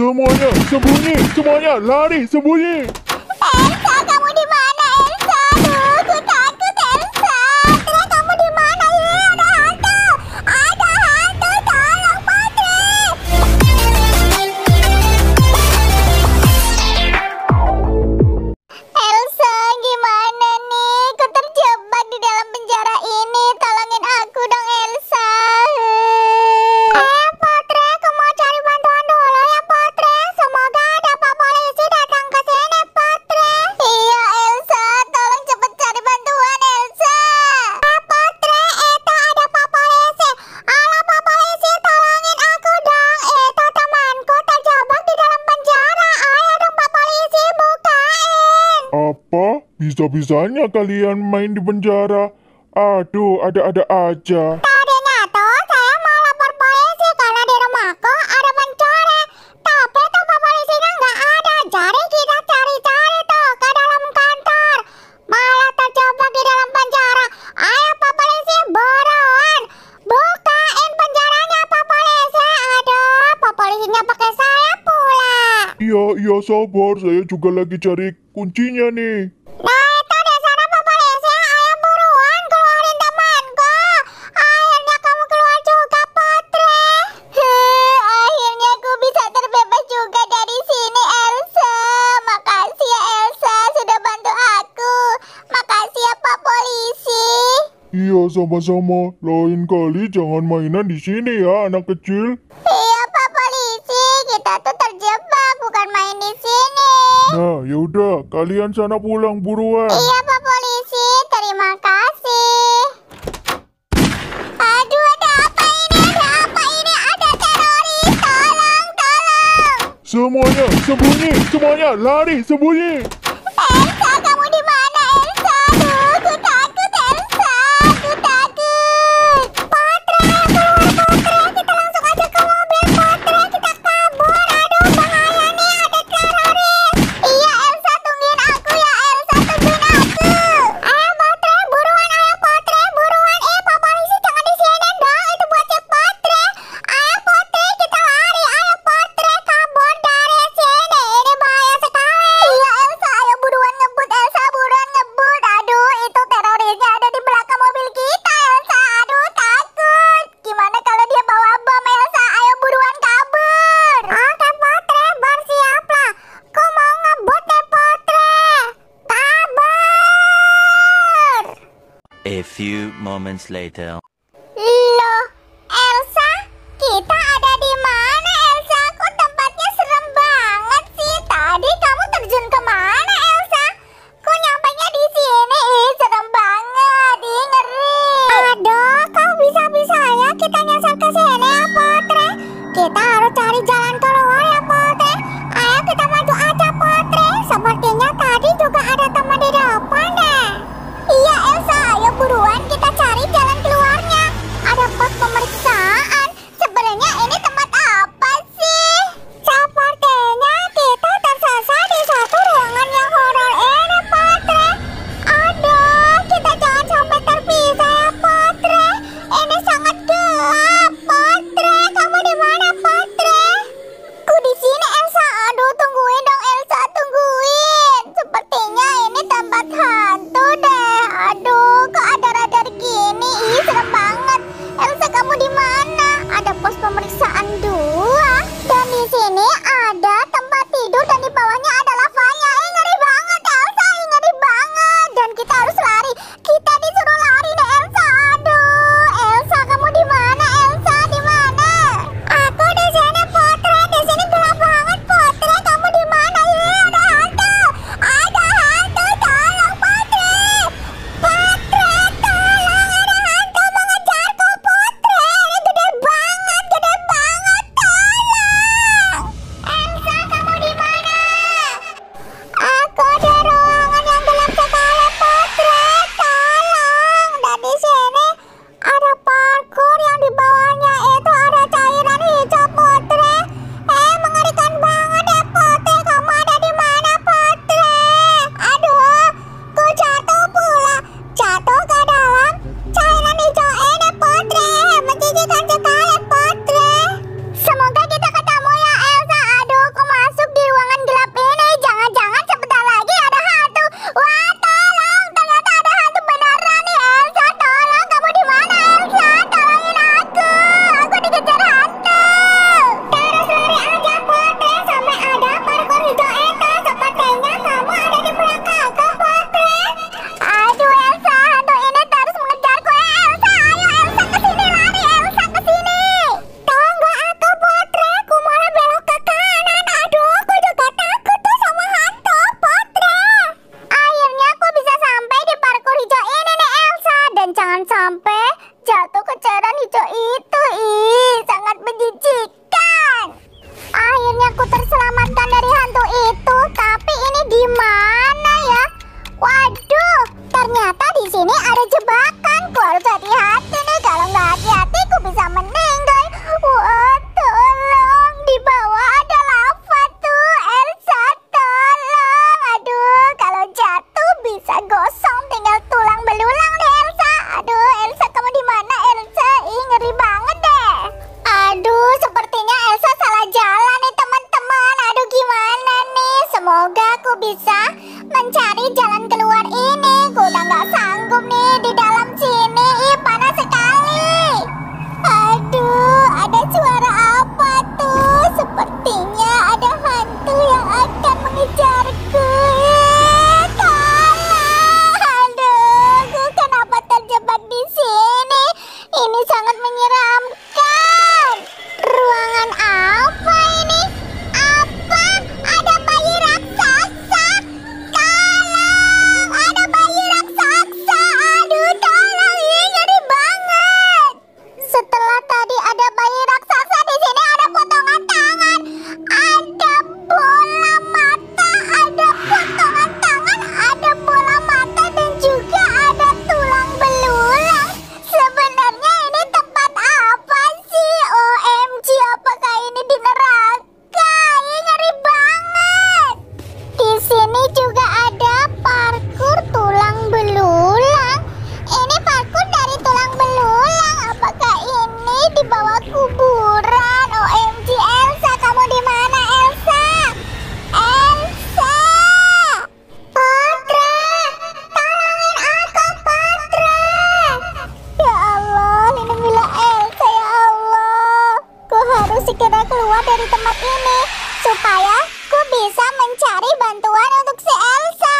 Semuanya sembunyi, semuanya lari sembunyi. Apa? Bisa-bisanya kalian main di penjara. Aduh, ada-ada aja. Ya sabar, saya juga lagi cari kuncinya nih. Nah itu dasar pak polisi ayam buruan keluarin temanku. Akhirnya kamu keluar juga Putri. Heh, akhirnya aku bisa terbebas juga dari sini Elsa. Makasih ya Elsa sudah bantu aku. Makasih ya Pak Polisi. Iya sama-sama, lain kali jangan mainan di sini ya anak kecil. Hei. main di sini. Nah, yaudah, kalian sana pulang buruan. Iya, Pak Polisi, terima kasih. Aduh, ada apa ini? Ada apa ini? Ada teroris, tolong, tolong. Semuanya sembunyi, semuanya lari sembunyi. A few moments later dua dan di sini Ih, sangat menjijikan. Akhirnya aku terselamatkan dari hantu itu, tapi ini di mana ya? Waduh, ternyata di sini ada jebakan. Aku harus hati-hati. Semoga aku bisa mencari jalan ke. segera keluar dari tempat ini supaya ku bisa mencari bantuan untuk si Elsa.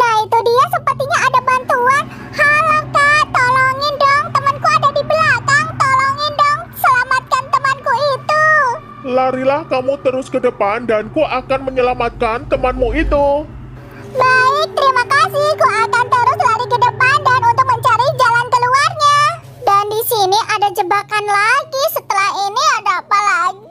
Nah itu dia sepertinya ada bantuan. Halo kak, tolongin dong temanku ada di belakang. Tolongin dong, selamatkan temanku itu. Larilah kamu terus ke depan dan ku akan menyelamatkan temanmu itu. Baik, terima kasih. Ku akan terus lari ke depan dan untuk mencari jalan keluarnya. Dan di sini ada jebakan lagi ini ada apa lagi?